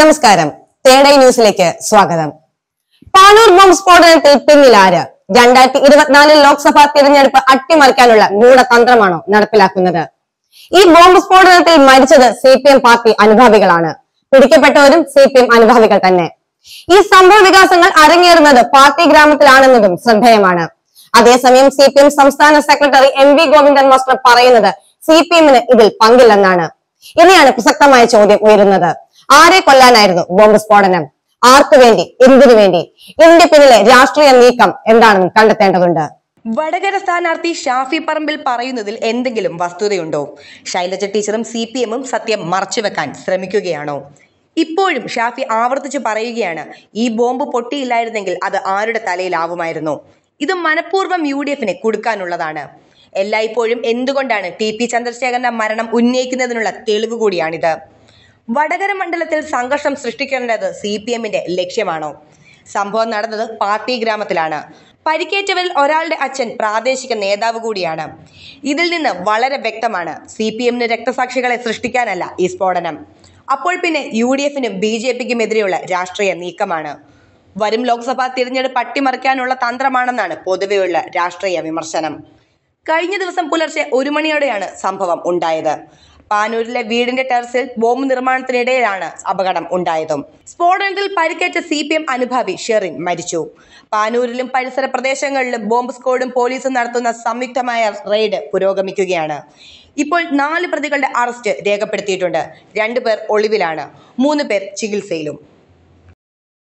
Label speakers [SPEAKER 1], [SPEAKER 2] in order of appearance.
[SPEAKER 1] നമസ്കാരം തേടൈ ന്യൂസിലേക്ക് സ്വാഗതം പാനൂർ ബോംബ് സ്ഫോടനത്തിൽ ആര് രണ്ടായിരത്തി ഇരുപത്തിനാലിൽ ലോക്സഭാ തിരഞ്ഞെടുപ്പ് അട്ടിമറിക്കാനുള്ള ഗൂഢതന്ത്രമാണോ നടപ്പിലാക്കുന്നത് ഈ ബോംബ് സ്ഫോടനത്തിൽ മരിച്ചത് സി പി എം പാർട്ടി അനുഭാവികളാണ് പിടിക്കപ്പെട്ടവരും സി പി എം അനുഭാവികൾ തന്നെ ഈ സംഭവ വികാസങ്ങൾ അരങ്ങേറുന്നത് പാർട്ടി ഗ്രാമത്തിലാണെന്നതും ശ്രദ്ധേയമാണ് അതേസമയം സി പി എം സംസ്ഥാന secretary M V Govindan master പറയുന്നത് സി പി എമ്മിന് ഇതിൽ പങ്കില്ലെന്നാണ് ഇനിയാണ് പ്രസക്തമായ ചോദ്യം ഉയരുന്നത് ആരെ കൊല്ലാനായിരുന്നു ബോംബ് സ്ഫോടനം ആർക്കു വേണ്ടി എന്തിനു വേണ്ടി ഇതിന്റെ പിന്നിലെ രാഷ്ട്രീയ നീക്കം എന്താണെന്ന് കണ്ടെത്തേണ്ടതുണ്ട്
[SPEAKER 2] വടകര സ്ഥാനാർത്ഥി ഷാഫി പറമ്പിൽ പറയുന്നതിൽ എന്തെങ്കിലും വസ്തുതയുണ്ടോ ശൈലജ ടീച്ചറും സി പി എമ്മും സത്യം മറച്ചുവെക്കാൻ ശ്രമിക്കുകയാണോ ഇപ്പോഴും ഷാഫി ആവർത്തിച്ച് പറയുകയാണ് ഈ ബോംബ് പൊട്ടിയില്ലായിരുന്നെങ്കിൽ അത് ആരുടെ തലയിലാവുമായിരുന്നു ഇത് മനഃപൂർവ്വം യു ഡി എഫിനെ കൊടുക്കാനുള്ളതാണ് എല്ലായ്പ്പോഴും എന്തുകൊണ്ടാണ് ടി പി ചന്ദ്രശേഖരന്റെ മരണം ഉന്നയിക്കുന്നതിനുള്ള തെളിവ് കൂടിയാണിത് വടകര മണ്ഡലത്തിൽ സംഘർഷം സൃഷ്ടിക്കേണ്ടത് സി പി എമ്മിന്റെ ലക്ഷ്യമാണോ സംഭവം നടന്നത് പാർട്ടി ഗ്രാമത്തിലാണ് പരിക്കേറ്റവരിൽ ഒരാളുടെ അച്ഛൻ പ്രാദേശിക നേതാവ് കൂടിയാണ് ഇതിൽ നിന്ന് വളരെ വ്യക്തമാണ് സി പി എമ്മിന് രക്തസാക്ഷികളെ സൃഷ്ടിക്കാനല്ല ഈ സ്ഫോടനം അപ്പോൾ പിന്നെ യു ഡി എഫിനും ബി ജെ പിക്കും എതിരെയുള്ള രാഷ്ട്രീയ നീക്കമാണ് വരും ലോക്സഭാ തിരഞ്ഞെടുപ്പ് അട്ടിമറിക്കാനുള്ള തന്ത്രമാണെന്നാണ് പൊതുവെയുള്ള രാഷ്ട്രീയ വിമർശനം കഴിഞ്ഞ ദിവസം പുലർച്ചെ ഒരു മണിയോടെയാണ് സംഭവം ഉണ്ടായത് പാനൂരിലെ വീടിന്റെ ടെറസിൽ ബോംബ് നിർമ്മാണത്തിനിടയിലാണ് അപകടം ഉണ്ടായതും സ്ഫോടനത്തിൽ പരിക്കേറ്റ സി പി എം അനുഭാവി ഷെറിൻ മരിച്ചു പാനൂരിലും പരിസര പ്രദേശങ്ങളിലും ബോംബ് സ്ക്വാഡും പോലീസും നടത്തുന്ന സംയുക്തമായ റെയ്ഡ് പുരോഗമിക്കുകയാണ് ഇപ്പോൾ നാല് പ്രതികളുടെ അറസ്റ്റ് രേഖപ്പെടുത്തിയിട്ടുണ്ട് രണ്ടുപേർ ഒളിവിലാണ് മൂന്ന് പേർ ചികിത്സയിലും